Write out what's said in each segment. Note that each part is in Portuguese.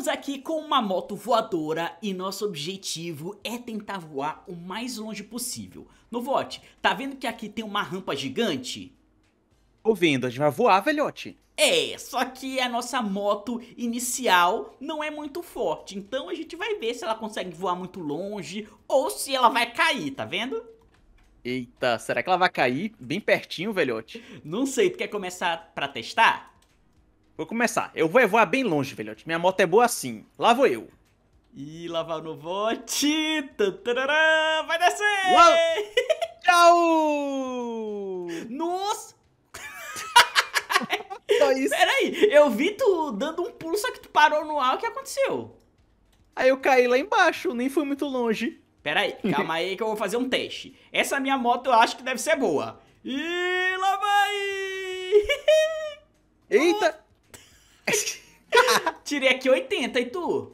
Estamos aqui com uma moto voadora e nosso objetivo é tentar voar o mais longe possível. Novote, tá vendo que aqui tem uma rampa gigante? Tô vendo, a gente vai voar, velhote. É, só que a nossa moto inicial não é muito forte, então a gente vai ver se ela consegue voar muito longe ou se ela vai cair, tá vendo? Eita, será que ela vai cair bem pertinho, velhote? Não sei, tu quer começar pra testar? Vou começar. Eu vou voar bem longe, velhote. Minha moto é boa assim. Lá vou eu. E lavar no o Novote. vai descer! Uau! Tchau! Nossa! Só isso. Peraí, eu vi tu dando um pulo, só que tu parou no ar. O que aconteceu? Aí eu caí lá embaixo, nem fui muito longe. Peraí, calma aí que eu vou fazer um teste. Essa minha moto eu acho que deve ser boa. E lá vai! Eita! Tirei aqui 80, e tu?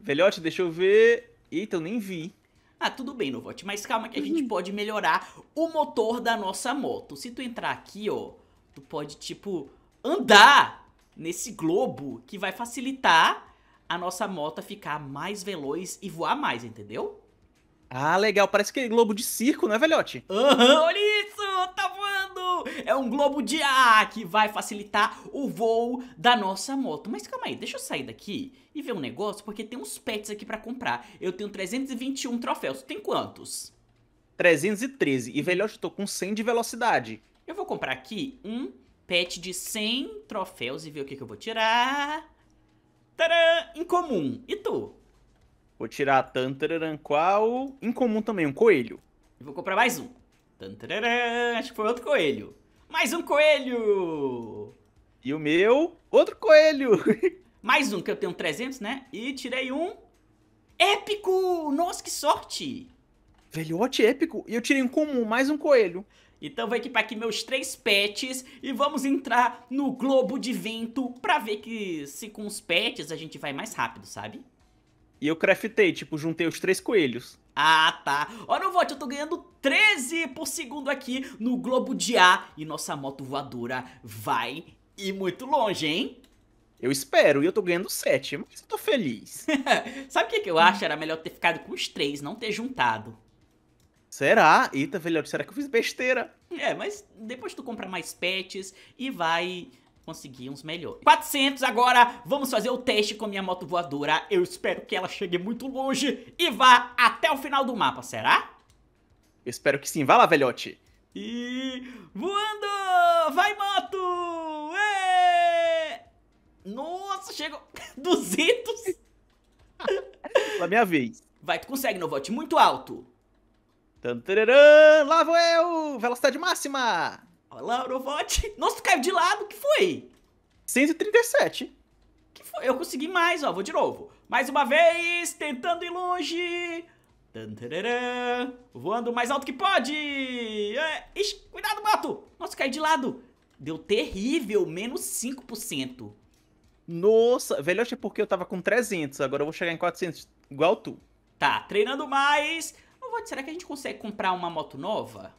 Velhote, deixa eu ver... Eita, eu nem vi. Ah, tudo bem, Novote, mas calma que a uhum. gente pode melhorar o motor da nossa moto. Se tu entrar aqui, ó, tu pode, tipo, andar nesse globo que vai facilitar a nossa moto ficar mais veloz e voar mais, entendeu? Ah, legal. Parece que é globo de circo, né, velhote? Aham, uhum, olha isso! Tá é um globo de ar que vai facilitar o voo da nossa moto. Mas calma aí, deixa eu sair daqui e ver um negócio, porque tem uns pets aqui pra comprar. Eu tenho 321 troféus. Tem quantos? 313. E, velho, eu tô com 100 de velocidade. Eu vou comprar aqui um pet de 100 troféus e ver o que, que eu vou tirar. Tcharam! Incomum. E tu? Vou tirar tantaran qual? Incomum também, um coelho. E vou comprar mais um acho que foi outro coelho. Mais um coelho! E o meu, outro coelho! Mais um, que eu tenho 300, né? E tirei um épico! Nossa, que sorte! Velhote épico! E eu tirei um comum, mais um coelho. Então vou equipar aqui meus três pets e vamos entrar no globo de vento pra ver que se com os pets a gente vai mais rápido, sabe? E eu craftei, tipo, juntei os três coelhos. Ah, tá. Olha o vote, eu tô ganhando 13 por segundo aqui no globo de A e nossa moto voadora vai ir muito longe, hein? Eu espero, e eu tô ganhando 7, mas eu tô feliz. Sabe o que, que eu acho? Era melhor ter ficado com os três, não ter juntado. Será? Eita, velho, será que eu fiz besteira? É, mas depois tu compra mais pets e vai conseguir uns melhores. 400 agora, vamos fazer o teste com a minha moto voadora. Eu espero que ela chegue muito longe e vá até o final do mapa, será? espero que sim. Vai lá, velhote. E... voando! Vai, moto! Ê! Nossa, chegou... 200! Na minha vez. Vai, tu consegue, Novote. Muito alto. lá vou eu! Velocidade máxima! Laura vote. Nossa, tu caiu de lado, que foi? 137. Que foi? Eu consegui mais, ó, vou de novo. Mais uma vez, tentando ir longe. Tantararã. Voando mais alto que pode. É. Ixi, cuidado, mato. Nossa, caiu de lado. Deu terrível, menos 5%. Nossa, velho, eu achei é porque eu tava com 300, agora eu vou chegar em 400, igual tu. Tá, treinando mais. Será que a gente consegue comprar uma moto nova?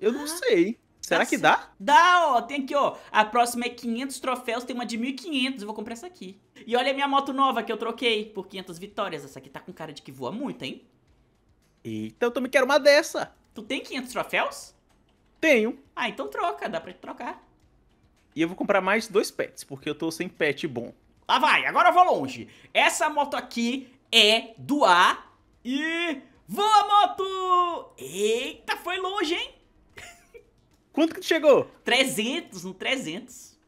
Eu ah. não sei. Será assim, que dá? Dá, ó. Tem aqui, ó. A próxima é 500 troféus, tem uma de 1.500. Eu vou comprar essa aqui. E olha a minha moto nova que eu troquei por 500 vitórias. Essa aqui tá com cara de que voa muito, hein? Então eu também quero uma dessa. Tu tem 500 troféus? Tenho. Ah, então troca. Dá pra trocar. E eu vou comprar mais dois pets, porque eu tô sem pet bom. Lá vai, agora eu vou longe. Essa moto aqui é do A e... Voa, moto! Eita, foi longe, hein? Quanto que chegou? 300, no 300.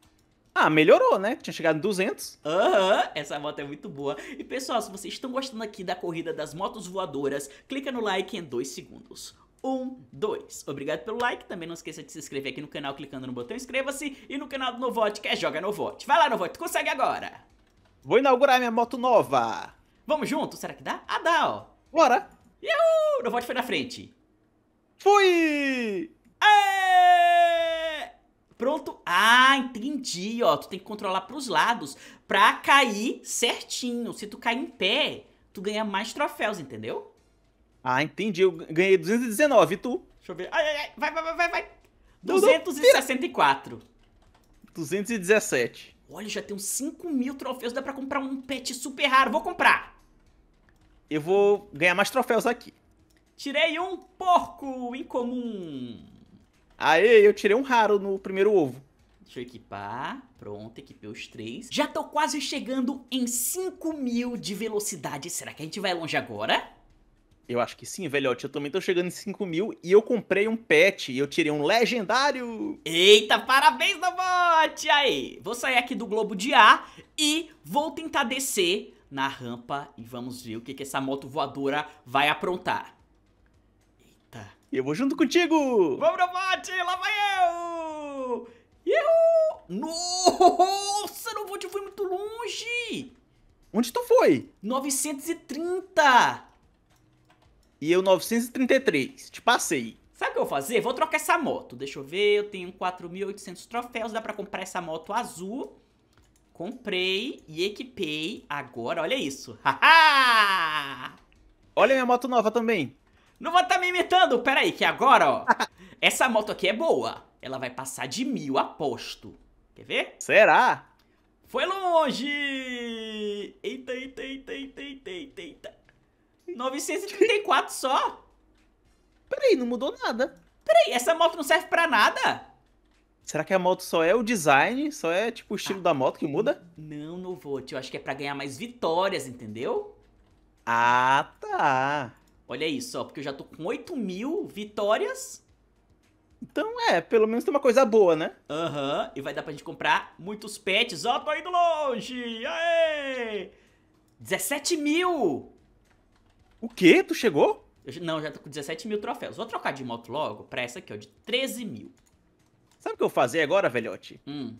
Ah, melhorou, né? Tinha chegado em 200. Aham, uhum, essa moto é muito boa. E pessoal, se vocês estão gostando aqui da corrida das motos voadoras, clica no like em 2 segundos. 1, 2. Obrigado pelo like. Também não esqueça de se inscrever aqui no canal clicando no botão inscreva-se e no canal do Novote, que é Joga Novote. Vai lá, Novote, consegue agora. Vou inaugurar minha moto nova. Vamos junto? Será que dá? Ah, dá, ó. Bora. Uhul! Novote foi na frente. Fui! Aê! Pronto. Ah, entendi, ó. Tu tem que controlar pros lados pra cair certinho. Se tu cair em pé, tu ganha mais troféus, entendeu? Ah, entendi. Eu ganhei 219, e tu? Deixa eu ver. Ai, ai, ai. Vai, vai, vai, vai. 264. 217. Olha, já tem 5 mil troféus. Dá pra comprar um pet super raro. Vou comprar. Eu vou ganhar mais troféus aqui. Tirei um porco incomum. Aê, eu tirei um raro no primeiro ovo. Deixa eu equipar. Pronto, equipei os três. Já tô quase chegando em 5 mil de velocidade. Será que a gente vai longe agora? Eu acho que sim, velhote. Eu também tô chegando em 5 mil e eu comprei um pet e eu tirei um legendário. Eita, parabéns, Nobote! Aí, vou sair aqui do globo de ar e vou tentar descer na rampa e vamos ver o que, que essa moto voadora vai aprontar. E eu vou junto contigo! Vamos no bote! Lá vai eu! Ihu! Nossa, no bote eu fui muito longe! Onde tu foi? 930! E eu 933. Te passei. Sabe o que eu vou fazer? Vou trocar essa moto. Deixa eu ver. Eu tenho 4.800 troféus. Dá pra comprar essa moto azul. Comprei e equipei. Agora, olha isso. Haha! olha minha moto nova também. Não vou estar tá me imitando, peraí, que agora, ó. essa moto aqui é boa. Ela vai passar de mil, aposto. Quer ver? Será? Foi longe! Eita, eita, eita, eita, eita, eita, eita. 934 só. Peraí, não mudou nada. Peraí, essa moto não serve pra nada? Será que a moto só é o design? Só é, tipo, o ah. estilo ah, da moto que muda? Não, não vou, tio. Acho que é pra ganhar mais vitórias, entendeu? Ah, tá. Olha isso, ó, porque eu já tô com 8 mil vitórias. Então, é, pelo menos tem uma coisa boa, né? Aham, uhum, e vai dar pra gente comprar muitos pets. Ó, oh, tô indo longe! Aê! 17 mil! O quê? Tu chegou? Eu, não, já tô com 17 mil troféus. Vou trocar de moto logo pra essa aqui, ó, de 13 mil. Sabe o que eu vou fazer agora, velhote? Hum.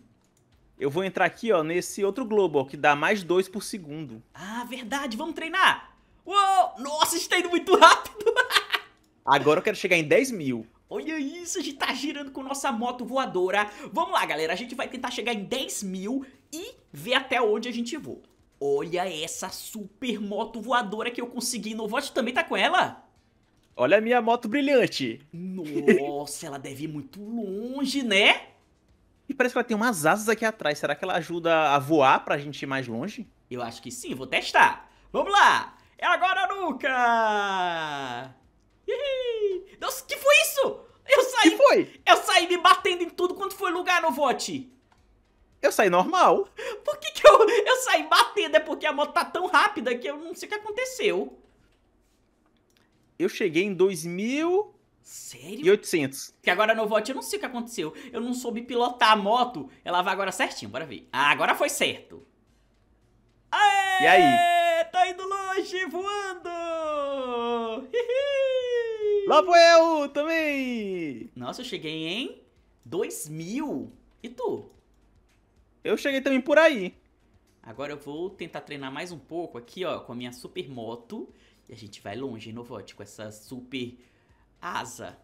Eu vou entrar aqui, ó, nesse outro globo, ó, que dá mais dois por segundo. Ah, verdade! Vamos treinar! Uou! Nossa, a gente tá indo muito rápido. Agora eu quero chegar em 10 mil. Olha isso, a gente tá girando com nossa moto voadora. Vamos lá, galera. A gente vai tentar chegar em 10 mil e ver até onde a gente voa. Olha essa super moto voadora que eu consegui Novot Também tá com ela? Olha a minha moto brilhante. Nossa, ela deve ir muito longe, né? E parece que ela tem umas asas aqui atrás. Será que ela ajuda a voar pra gente ir mais longe? Eu acho que sim, vou testar. Vamos lá! É agora ou nunca! Nossa, que foi isso? Eu saí... Que foi? Eu saí me batendo em tudo quanto foi lugar no vote. Eu saí normal. Por que que eu, eu saí batendo? É porque a moto tá tão rápida que eu não sei o que aconteceu. Eu cheguei em 2000... Sério? E 800. Que agora no vote eu não sei o que aconteceu. Eu não soube pilotar a moto. Ela vai agora certinho, bora ver. Ah, agora foi certo. Aê! E aí? Tá indo longe, voando! Lá foi eu também! Nossa, eu cheguei em 2000. E tu? Eu cheguei também por aí. Agora eu vou tentar treinar mais um pouco aqui, ó, com a minha super moto. E a gente vai longe, Novote, com essa super asa.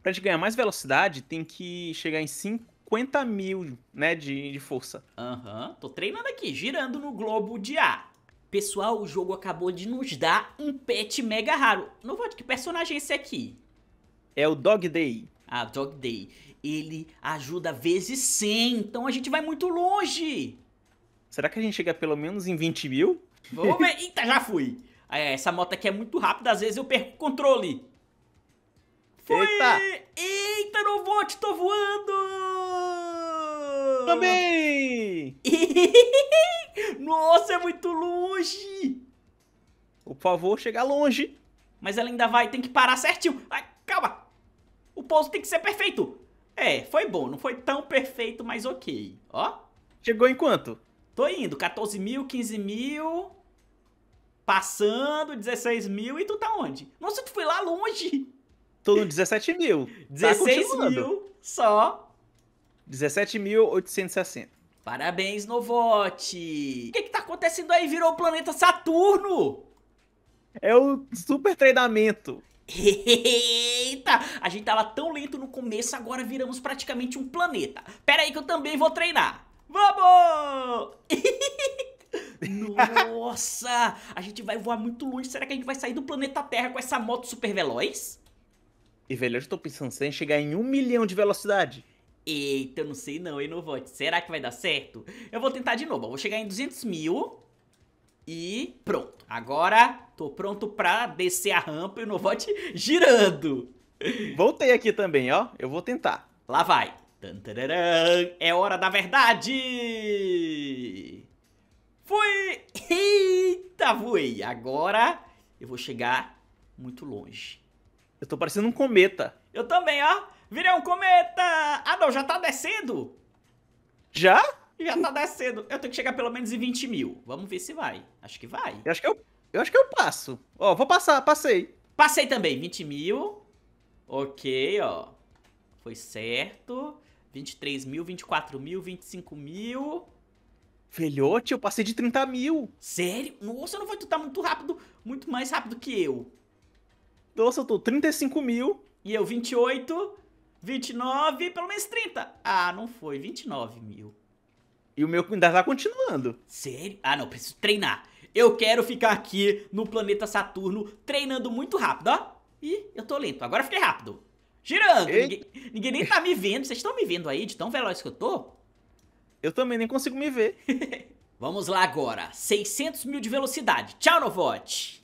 Pra gente ganhar mais velocidade, tem que chegar em 5 50 mil, né, de, de força. Aham, uhum. tô treinando aqui, girando no globo de ar. Pessoal, o jogo acabou de nos dar um pet mega raro. Não que personagem é esse aqui? É o Dog Day. Ah, Dog Day. Ele ajuda vezes 100, então a gente vai muito longe. Será que a gente chega pelo menos em 20 mil? Vamos ver. Eita, já fui. É, essa moto aqui é muito rápida, às vezes eu perco o controle. Foi! Eita, Eita Novot, tô voando! também! Nossa, é muito longe! Por favor, chegar longe. Mas ela ainda vai, tem que parar certinho. Ai, calma! O pouso tem que ser perfeito. É, foi bom, não foi tão perfeito, mas ok. Ó. Chegou em quanto? Tô indo, 14 mil, 15 mil... Passando, 16 mil, e tu tá onde? Nossa, tu foi lá longe! Tô no 17 mil. 16 tá mil só 17.860. Parabéns, Novote! O que, que tá acontecendo aí? Virou o planeta Saturno! É o super treinamento. Eita! A gente tava tão lento no começo, agora viramos praticamente um planeta. Pera aí que eu também vou treinar. Vamos! Nossa! A gente vai voar muito longe. Será que a gente vai sair do planeta Terra com essa moto super veloz? E velho, eu estou pensando em chegar em um milhão de velocidade. Eita, eu não sei não, hein, Novote. Será que vai dar certo? Eu vou tentar de novo. Eu vou chegar em 200 mil e pronto. Agora tô pronto pra descer a rampa e o Novote girando. Voltei aqui também, ó. Eu vou tentar. Lá vai. É hora da verdade! Fui! Eita, voei! Agora eu vou chegar muito longe. Eu tô parecendo um cometa. Eu também, ó. Virei um cometa! Ah, não, já tá descendo! Já? Já tá descendo. Eu tenho que chegar pelo menos em 20 mil. Vamos ver se vai. Acho que vai. Eu acho que eu, eu, acho que eu passo. Ó, vou passar, passei. Passei também, 20 mil. Ok, ó. Foi certo. 23 mil, 24 mil, 25 mil. Filhote, eu passei de 30 mil. Sério? Nossa, não vou tu tá muito rápido, muito mais rápido que eu. Nossa, eu tô 35 mil. E eu 28. 29, pelo menos 30. Ah, não foi. 29 mil. E o meu ainda tá continuando. Sério? Ah, não. Preciso treinar. Eu quero ficar aqui no planeta Saturno treinando muito rápido, ó. Ih, eu tô lento. Agora fiquei rápido. Girando. Ninguém, ninguém, nem tá me vendo. Vocês estão me vendo aí de tão veloz que eu tô? Eu também nem consigo me ver. Vamos lá agora. 600 mil de velocidade. Tchau, Novot.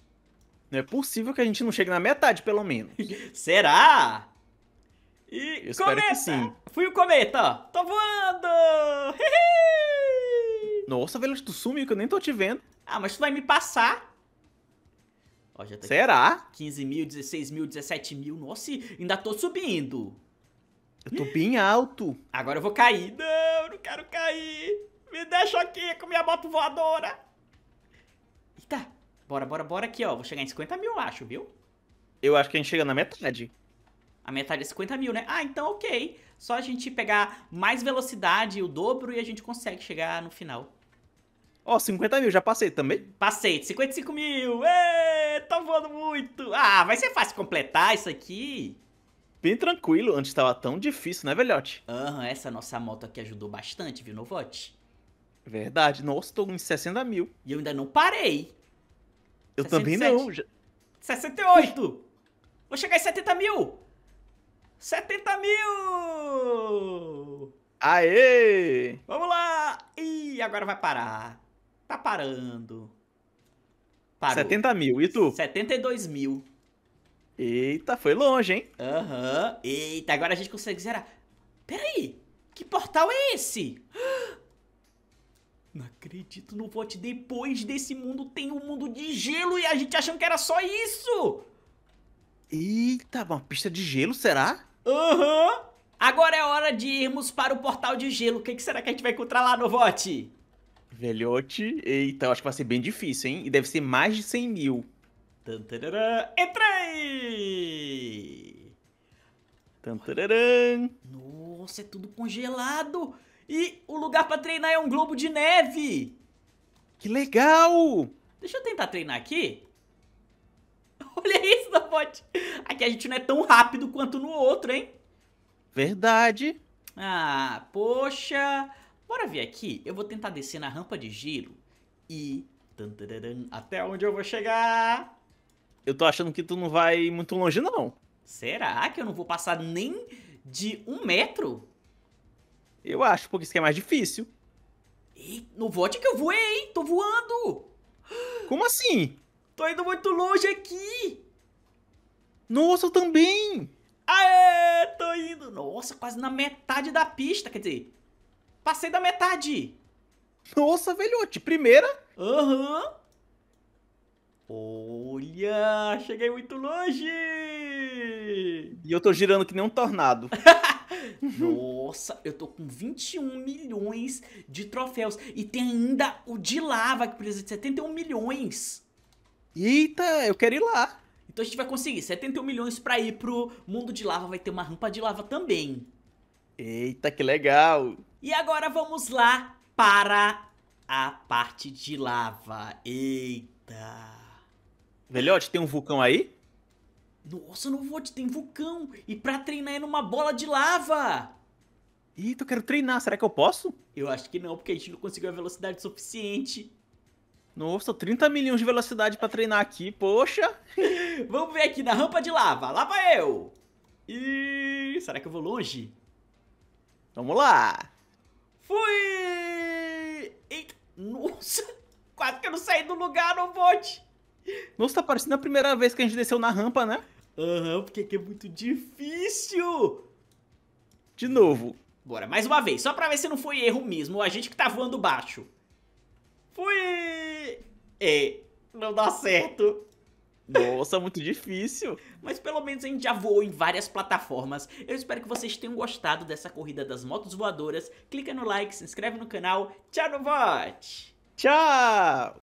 Não é possível que a gente não chegue na metade, pelo menos. Será? E Eu espero que sim. Fui o cometa, ó. Tô voando! Hihi! Nossa, velho, tu sumiu que eu nem tô te vendo. Ah, mas tu vai me passar. Ó, já tá Será? Aqui. 15 mil, 16 mil, 17 mil. Nossa, ainda tô subindo. Eu tô bem alto. Agora eu vou cair. Não, não quero cair. Me deixa aqui com minha moto voadora. Eita, bora, bora, bora aqui, ó. Vou chegar em 50 mil, acho, viu? Eu acho que a gente chega na metade. A metade é 50 mil, né? Ah, então ok. Só a gente pegar mais velocidade, o dobro, e a gente consegue chegar no final. Ó, oh, 50 mil, já passei também? Passei, 55 mil! Ê, tô voando muito! Ah, vai ser fácil completar isso aqui. Bem tranquilo, antes estava tão difícil, né, velhote? Aham, uhum, essa nossa moto aqui ajudou bastante, viu, Novote? Verdade, nossa, tô em 60 mil. E eu ainda não parei. Eu 67. também não. Já... 68! Vou chegar em 70 mil! 70 mil! Aê! Vamos lá! Ih, agora vai parar. Tá parando. Parou. 70 mil, e tu? 72 mil. Eita, foi longe, hein? Aham. Uhum. Eita, agora a gente consegue zerar. Peraí, que portal é esse? Não acredito no vote. Depois desse mundo tem um mundo de gelo e a gente achando que era só isso! Eita, uma pista de gelo, será? Aham! Uhum. Agora é hora de irmos para o portal de gelo. O que, que será que a gente vai encontrar lá, Novote? Velhote, eita, eu acho que vai ser bem difícil, hein? E deve ser mais de 100 mil. Tantararã, entrei! Tantararã! Nossa, é tudo congelado! E o lugar pra treinar é um globo de neve! Que legal! Deixa eu tentar treinar aqui. Olha aí! da bote. Aqui a gente não é tão rápido quanto no outro, hein? Verdade. Ah, poxa. Bora ver aqui. Eu vou tentar descer na rampa de giro e... Até onde eu vou chegar? Eu tô achando que tu não vai muito longe, não. Será que eu não vou passar nem de um metro? Eu acho, porque isso aqui é mais difícil. E no vote que eu voei, hein? Tô voando! Como assim? Tô indo muito longe aqui! Nossa, eu também! Aê, tô indo! Nossa, quase na metade da pista, quer dizer, passei da metade. Nossa, velhote, primeira? Aham. Uhum. Olha, cheguei muito longe! E eu tô girando que nem um tornado. Nossa, eu tô com 21 milhões de troféus. E tem ainda o de lava, que precisa de 71 milhões. Eita, eu quero ir lá. Então a gente vai conseguir 71 milhões para ir pro mundo de lava, vai ter uma rampa de lava também. Eita, que legal! E agora vamos lá para a parte de lava. Eita! Velhote, tem um vulcão aí? Nossa, não vou, tem vulcão! E pra treinar é numa bola de lava! Eita, eu quero treinar, será que eu posso? Eu acho que não, porque a gente não conseguiu a velocidade suficiente. Nossa, 30 milhões de velocidade pra treinar aqui, poxa. Vamos ver aqui na rampa de lava. Lá vai eu. E será que eu vou longe? Vamos lá. Fui! Eita, nossa. Quase que eu não saí do lugar no bote. Nossa, tá parecendo a primeira vez que a gente desceu na rampa, né? Aham, uhum, porque aqui é muito difícil. De novo. Bora, mais uma vez. Só pra ver se não foi erro mesmo. A gente que tá voando baixo. Fui! É, não dá certo. Nossa, muito difícil. Mas pelo menos a gente já voou em várias plataformas. Eu espero que vocês tenham gostado dessa corrida das motos voadoras. Clica no like, se inscreve no canal. Tchau, Novot! Tchau!